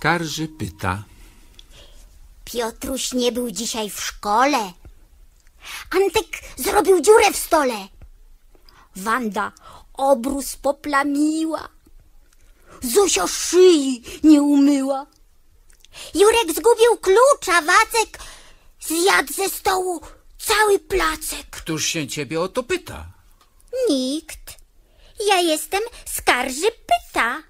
skarży pyta. Piotruś nie był dzisiaj w szkole. Antek zrobił dziurę w stole. Wanda obrus poplamiła. Zosia szyi nie umyła. Jurek zgubił klucza, Wacek zjadł ze stołu cały placek. Któż się ciebie o to pyta? Nikt. Ja jestem skarży pyta.